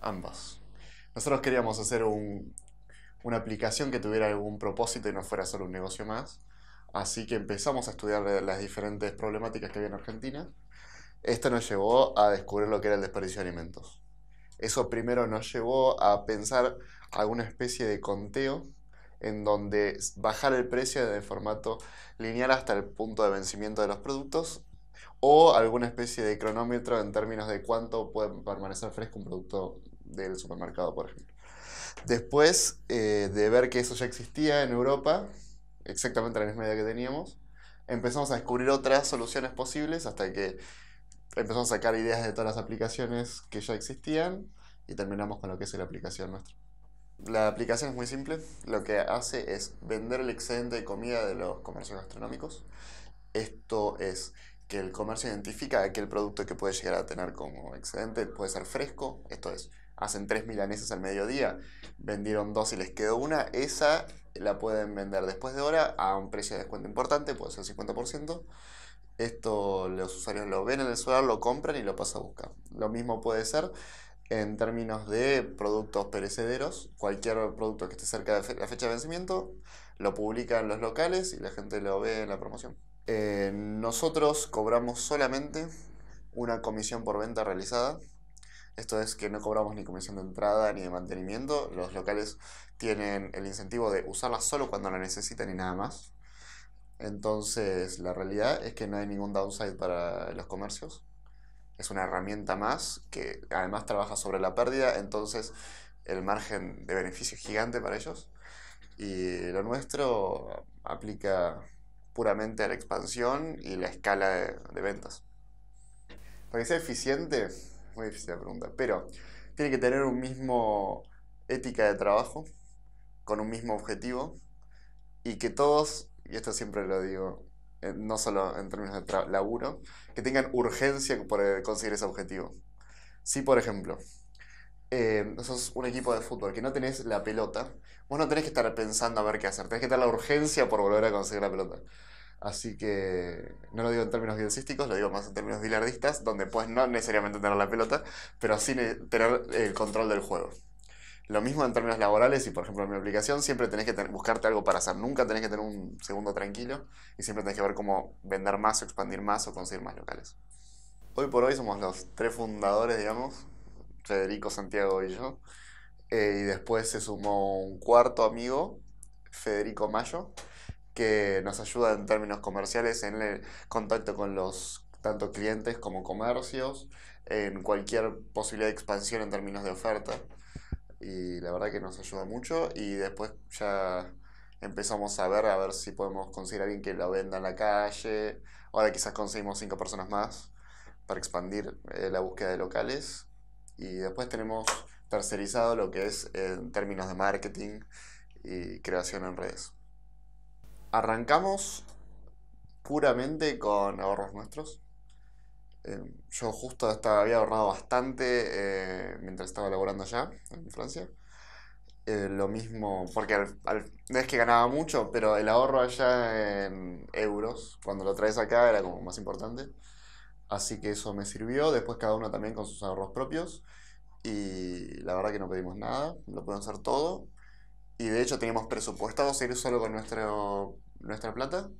Ambos. Nosotros queríamos hacer una aplicación que tuviera algún propósito y no fuera solo un negocio más. Así que empezamos a estudiar las diferentes problemáticas que había en Argentina. Esto nos llevó a descubrir lo que era el desperdicio de alimentos. Eso primero nos llevó a pensar alguna especie de conteo en donde bajar el precio de formato lineal hasta el punto de vencimiento de los productos o alguna especie de cronómetro en términos de cuánto puede permanecer fresco un producto del supermercado, por ejemplo. Después eh, de ver que eso ya existía en Europa, exactamente la misma idea que teníamos, empezamos a descubrir otras soluciones posibles hasta que empezamos a sacar ideas de todas las aplicaciones que ya existían y terminamos con lo que es la aplicación nuestra. La aplicación es muy simple, lo que hace es vender el excedente de comida de los comercios gastronómicos. Esto es el comercio identifica aquel producto que puede llegar a tener como excedente, puede ser fresco, esto es, hacen tres milanesas al mediodía, vendieron dos y les quedó una, esa la pueden vender después de hora a un precio de descuento importante, puede ser 50%. Esto los usuarios lo ven en el suelo, lo compran y lo pasan a buscar. Lo mismo puede ser en términos de productos perecederos, cualquier producto que esté cerca de la fecha de vencimiento, lo publican los locales y la gente lo ve en la promoción. Eh, nosotros cobramos solamente una comisión por venta realizada. Esto es que no cobramos ni comisión de entrada ni de mantenimiento. Los locales tienen el incentivo de usarla solo cuando la necesitan y nada más. Entonces la realidad es que no hay ningún downside para los comercios. Es una herramienta más que además trabaja sobre la pérdida. Entonces el margen de beneficio es gigante para ellos. Y lo nuestro aplica puramente a la expansión y la escala de, ventas. Para que sea eficiente, muy difícil la pregunta, pero tiene que tener un mismo ética de trabajo, con un mismo objetivo, y que todos, y esto siempre lo digo, eh, no solo en términos de laburo, que tengan urgencia por eh, conseguir ese objetivo. Si, por ejemplo, eh, sos un equipo de fútbol que no tenés la pelota, vos no tenés que estar pensando a ver qué hacer, tenés que tener la urgencia por volver a conseguir la pelota. Así que no lo digo en términos bielcísticos, lo digo más en términos bilardistas, donde puedes no necesariamente tener la pelota, pero sí tener el control del juego. Lo mismo en términos laborales y, por ejemplo, en mi aplicación, siempre tenés que buscarte algo para hacer. Nunca tenés que tener un segundo tranquilo y siempre tenés que ver cómo vender más o expandir más o conseguir más locales. Hoy por hoy somos los tres fundadores, digamos, Federico, Santiago y yo. Eh, y después se sumó un cuarto amigo, Federico Mayo, que nos ayuda en términos comerciales, en el contacto con los tanto clientes como comercios, en cualquier posibilidad de expansión en términos de oferta. Y la verdad que nos ayuda mucho. Y después ya empezamos a ver, a ver si podemos conseguir a alguien que lo venda en la calle. Ahora quizás conseguimos cinco personas más para expandir eh, la búsqueda de locales. Y después tenemos tercerizado lo que es eh, en términos de marketing y creación en redes. Arrancamos puramente con ahorros nuestros. Em, yo justo estaba, había ahorrado bastante eh, mientras estaba laborando allá, en Francia. Eh, lo mismo, porque al, no es que ganaba mucho, pero el ahorro allá en euros, cuando lo traes acá, era como más importante. Así que eso me sirvió. Después cada uno también con sus ahorros propios. Y la verdad que no pedimos nada, lo podemos hacer todo. Y de hecho teníamos presupuestado seguir solo con nuestra plata.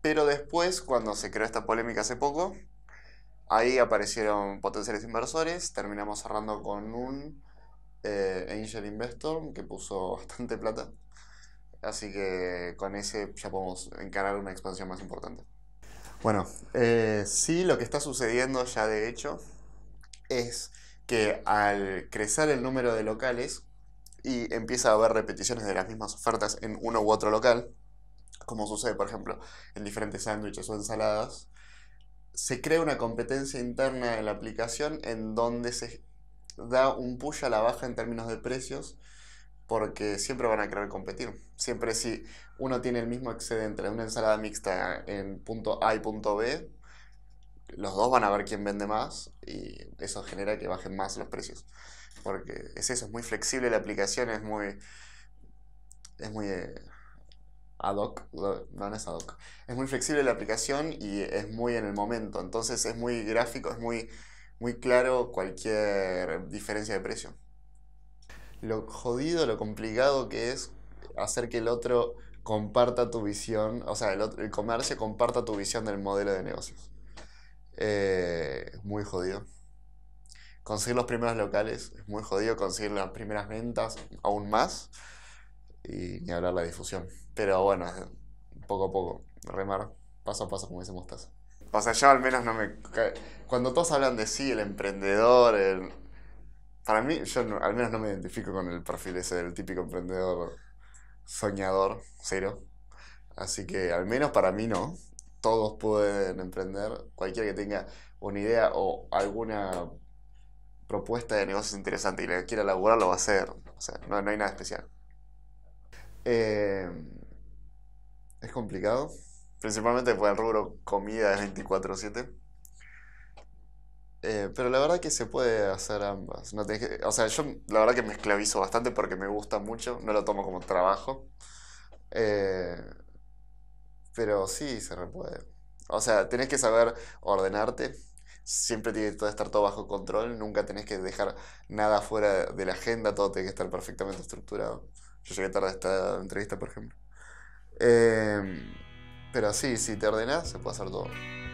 Pero después, cuando se creó esta polémica hace poco, ahí aparecieron potenciales inversores. Terminamos cerrando con un eh, Angel Investor que puso bastante plata. Así que con ese ya podemos encarar una expansión más importante. Bueno, eh, sí, lo que está sucediendo ya de hecho es que al crecer el número de locales y empieza a haber repeticiones de las mismas ofertas en uno u otro local, como sucede por ejemplo en diferentes sándwiches o ensaladas, se crea una competencia interna en la aplicación en donde se da un push a la baja en términos de precios porque siempre van a querer competir. Siempre si uno tiene el mismo excedente de una ensalada mixta en punto A y punto B, los dos van a ver quién vende más y eso genera que bajen más los precios. Porque es eso, es muy flexible la aplicación, es muy... Es muy... Eh, ad hoc, no, es ad hoc. Es muy flexible la aplicación y es muy en el momento. Entonces es muy gráfico, es muy, muy claro cualquier diferencia de precio lo jodido, lo complicado que es hacer que el otro comparta tu visión, o sea, el, comercio comparta tu visión del modelo de negocios. Eh, es muy jodido. Conseguir los primeros locales es muy jodido, conseguir las primeras ventas aún más y ni hablar la difusión. Pero bueno, poco a poco, remar, paso a paso, como dice Mostaza. O sea, yo al menos no me... Cuando todos hablan de sí, el emprendedor, el para mí, yo al menos no me identifico con el perfil ese del típico emprendedor soñador, cero. Así que al menos para mí no. Todos pueden emprender. Cualquiera que tenga una idea o alguna propuesta de negocio interesante y le quiera elaborar, lo va a hacer. O sea, no, hay nada especial. Em, es complicado. Principalmente por el rubro comida 24-7. Eh, pero la verdad que se puede hacer ambas. o sea, yo la verdad que me esclavizo bastante porque me gusta mucho, no lo tomo como trabajo. Eh, pero sí, se puede. O sea, tenés que saber ordenarte. Siempre tiene que estar todo bajo control. Nunca tenés que dejar nada fuera de la agenda. Todo tiene que estar perfectamente estructurado. Yo llegué tarde a esta entrevista, por ejemplo. Eh, pero sí, si te ordenás, se puede hacer todo.